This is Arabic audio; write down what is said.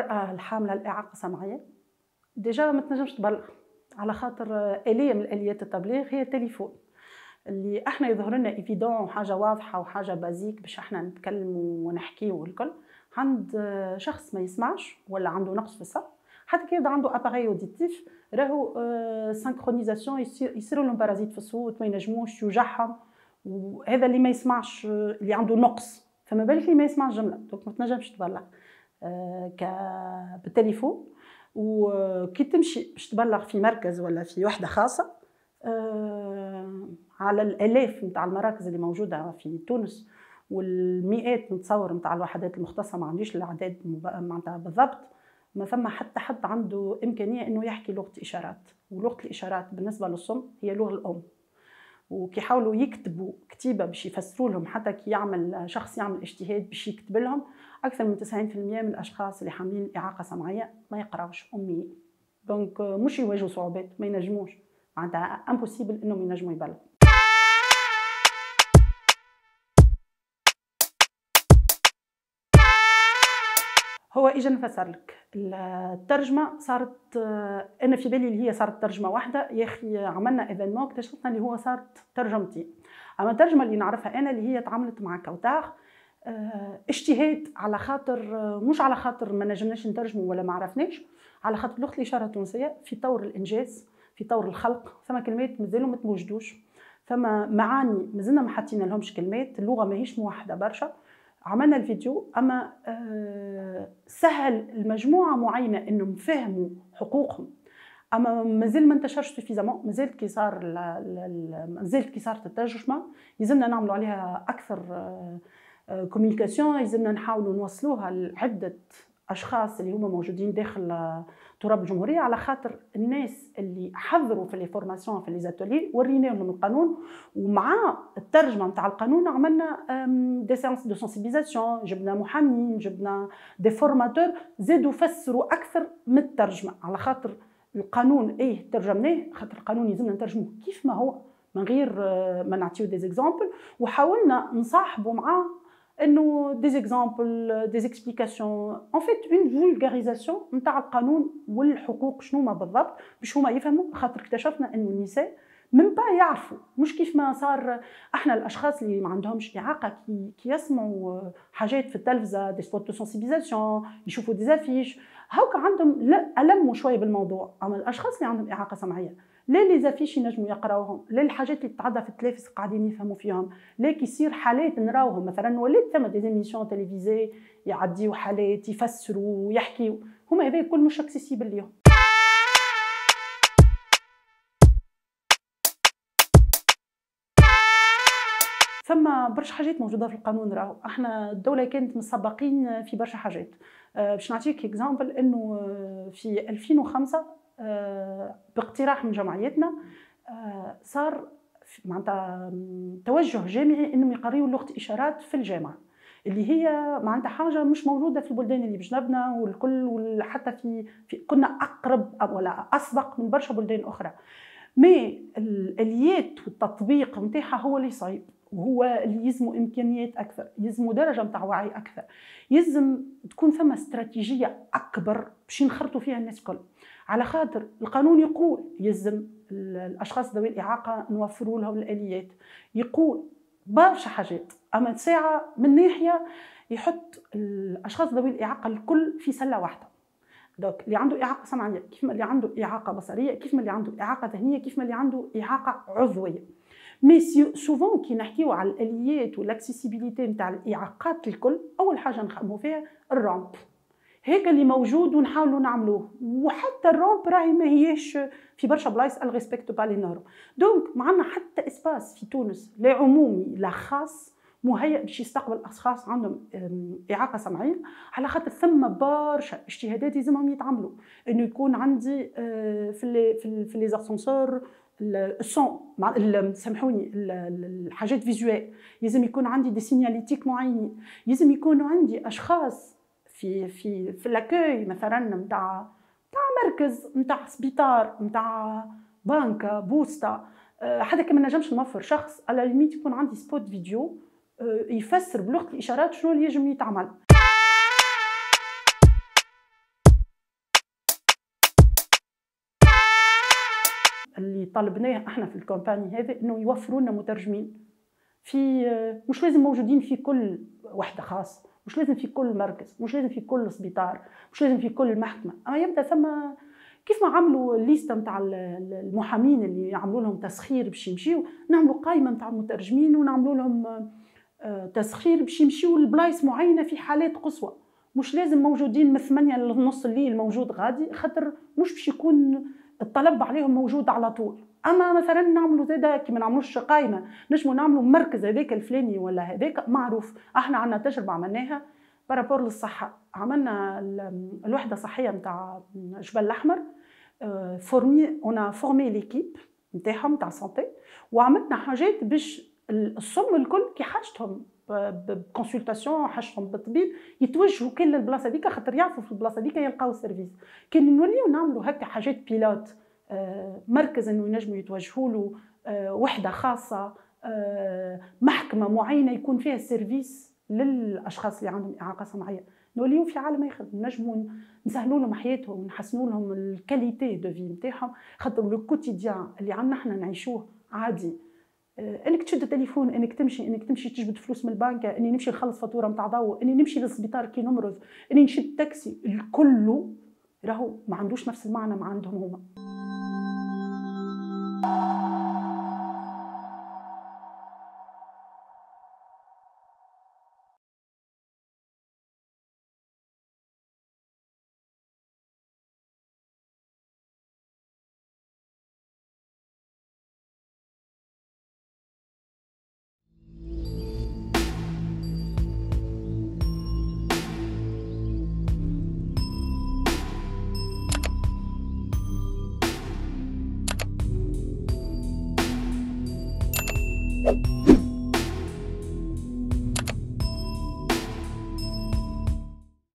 المرأة الحاملة الإعاقة سمعية ديجا ما تنجمش تبلغ على خاطر آلية من آليات التبليغ هي التليفون اللي احنا يظهر لنا ايفيدون وحاجه واضحه وحاجه بازيك باش احنا نتكلم ونحكي والكل عند شخص ما يسمعش ولا عنده نقص في الصوت حتى كي يبدا عنده اباري اوديتيف راهو آه سانكرونيزاسيون يصير لهم بارازيت في الصوت ما ينجموش يوجعهم وهذا اللي ما يسمعش اللي عنده نقص فما بالك اللي ما يسمعش جمله دونك ما تنجمش تبلغ آه، ك بالتليفون وكي آه، تمشي باش تبلغ في مركز ولا في وحده خاصه آه، على الالاف نتاع المراكز اللي موجوده في تونس والمئات نتصور نتاع الوحدات المختصه ما عنديش الاعداد معناتها بالضبط ما ثم حتى حد عنده امكانيه انه يحكي لغه اشارات ولغه الاشارات بالنسبه للصم هي لغه الام وكيحاولوا يكتبوا كتيبه باش يفسروا لهم حتى كي يعمل شخص يعمل اجتهاد باش يكتب لهم اكثر من 90% من الاشخاص اللي حاملين اعاقه سمعيه ما يقراوش اميين دونك مش يواجهوا صعوبات ما ينجموش معناتها امبوسيبل انهم ينجموا يبلغوا هو اجى نفسر لك الترجمه صارت آه، انا في بالي اللي هي صارت ترجمه واحده يا اخي عملنا ايفينمون اكتشفنا اللي هو صارت ترجمتي اما الترجمه اللي نعرفها انا اللي هي تعاملت مع كوتاخ آه، اجتهاد على خاطر آه، مش على خاطر ما نجمناش نترجموا ولا ما عرفناش على خاطر لغه اللي التونسيه تونسيه في طور الانجاز في طور الخلق فما كلمات مازالوا ما تموجدوش معاني مازلنا ما حطينا لهمش كلمات اللغه ماهيش موحده برشا عملنا الفيديو اما آه، سهل المجموعة معينه انهم فهموا حقوقهم اما مازال ما انتشرش سوفيزامون مازال كي صار مازال كي صارت الترجمه يلزمنا نعملوا عليها اكثر كوميونيكاسيون آه، آه، يلزمنا نحاولوا نوصلوها لعده اشخاص اللي هما موجودين داخل تراب الجمهوريه على خاطر الناس اللي حضروا في لي فورماسيون في لي زاتولي ورينا لهم القانون ومع الترجمه نتاع القانون عملنا دي سيونس دو سونسيبيزاسيون جبنا محامين جبنا دي فورماتور زادوا فسروا اكثر من الترجمه على خاطر القانون ايه ترجمناه خاطر القانون يلزمنا نترجموه كيف ما هو من غير آه، ما نعطيو دي زيكزامبل وحاولنا نصاحبوا معاه انه دي زيكزامبل دي زيكسبليكاسيون اون فيت اون فولغاريزاسيون نتاع القانون والحقوق شنو ما بالضبط باش هما يفهموا خاطر اكتشفنا انه النساء من با يعرفوا مش كيف ما صار احنا الاشخاص اللي ما عندهمش اعاقه كي, كي يسمعوا حاجات في التلفزه دي سبوت دو سونسيبيزاسيون يشوفوا دي زافيش هاكا عندهم لا الموا شويه بالموضوع اما الاشخاص اللي عندهم اعاقه سمعيه لا لي زافيش ينجموا يقراوهم لا الحاجات اللي تتعدى في التلفاز قاعدين يفهموا فيهم لا كيصير حالات نراوهم مثلا ولات ثم ديزيميسيون تيليفيزي يعديو حالات يفسروا ويحكيوا هما هذا الكل مش اكسيسيبل اليوم ثم برشا حاجات موجوده في القانون راهو احنا الدوله كانت مسبقين في برشا حاجات آه، باش نعطيك اكزامبل انه آه، في 2005 آه، باقتراح من جمعيتنا آه، صار معناتها توجه جامعي انهم يقريوا لغه اشارات في الجامعه اللي هي معناتها حاجه مش موجوده في البلدان اللي بجنبنا والكل وحتى في, في كنا اقرب ولا اسبق من برشا بلدان اخرى مي الاليات والتطبيق نتاعها هو اللي صعيب وهو اللي يلزموا امكانيات اكثر يلزموا درجه نتاع وعي اكثر يلزم تكون ثم استراتيجيه اكبر باش ينخرطوا فيها الناس الكل على خاطر القانون يقول يلزم الاشخاص ذوي الاعاقه نوفروا لهم الاليات يقول برشا حاجات اما ساعه من ناحيه يحط الاشخاص ذوي الاعاقه الكل في سله واحده دوك اللي عنده اعاقه سمعيه كيف ما اللي عنده اعاقه بصريه كيف ما اللي عنده اعاقه ذهنيه كيف ما اللي عنده اعاقه عضويه مي سوفون كي نحكيو على الاليات والاكسيسيبيليتي نتاع الاعاقات الكل اول حاجه نخمو فيها الرامب هيك اللي موجود ونحاولوا نعملوه وحتى الرومب راهي ما هيش في برشا بلايص الريسبكتو با لي نورم دونك ما عندنا حتى اسباس في تونس لا عمومي لا خاص مهيئ باش يستقبل اشخاص عندهم اعاقه سمعيه على خاطر ثم برشا اجتهادات لازمهم يتعملوا انه يكون عندي آه، في في لي اسانسور السون سامحوني الحاجات فيزوال لازم يكون عندي دي سينياليتيك معينين لازم يكون عندي اشخاص في في في لاكوي مثلا نتاع نتاع مركز نتاع سبيطار نتاع بنكه بوسطه آه، هذاك أه ما نجمش نوفر شخص على ليميت يكون عندي سبوت فيديو آه، يفسر بلغه الاشارات شنو اللي يجم يتعمل اللي طلبناه احنا في الكومباني هذا انه يوفروا لنا مترجمين في آه، مش لازم موجودين في كل وحده خاص مش لازم في كل مركز مش لازم في كل سبيطار مش لازم في كل محكمه اما آه، يبدا ثم كيف ما عملوا الليسته نتاع المحامين اللي يعملوا لهم تسخير باش يمشيو نعملوا قائمه نتاع المترجمين ونعملوا لهم آه، تسخير باش يمشيو لبلايص معينه في حالات قصوى مش لازم موجودين من 8 لنص الليل موجود غادي خاطر مش باش يكون الطلب عليهم موجود على طول اما مثلا نعملوا زاده كي ما نعملوش قايمه نجموا نعملوا مركز هذاك الفلاني ولا هذاك معروف احنا عندنا تجربه عملناها بارابور للصحه عملنا الوحده الصحيه نتاع جبل الاحمر فورمي اون فورمي ليكيب نتاعهم نتاع سونتي وعملنا حاجات باش الصم الكل كي حاجتهم بكونسلتاسيون حاجتهم بالطبيب يتوجهوا كل للبلاصه هذيك خاطر يعرفوا في البلاصه هذيك يلقاو السيرفيس كي نوليو نعملوا هكا حاجات بيلوت آه، مركز انه ينجموا يتوجهوا له آه، وحده خاصه آه، محكمه معينه يكون فيها السيرفيس للاشخاص اللي عندهم اعاقه سمعيه نوليو في عالم اخر نجموا نسهلوا لهم حياتهم ونحسنوا لهم الكاليتي دو في نتاعهم خاطر لو كوتيديان اللي عندنا احنا نعيشوه عادي آه، انك تشد التليفون انك تمشي انك تمشي تجبد فلوس من البنك اني نمشي نخلص فاتوره نتاع ضوء اني نمشي للسبيطار كي نمرض اني نشد تاكسي الكل راهو ما عندوش نفس المعنى ما عندهم هما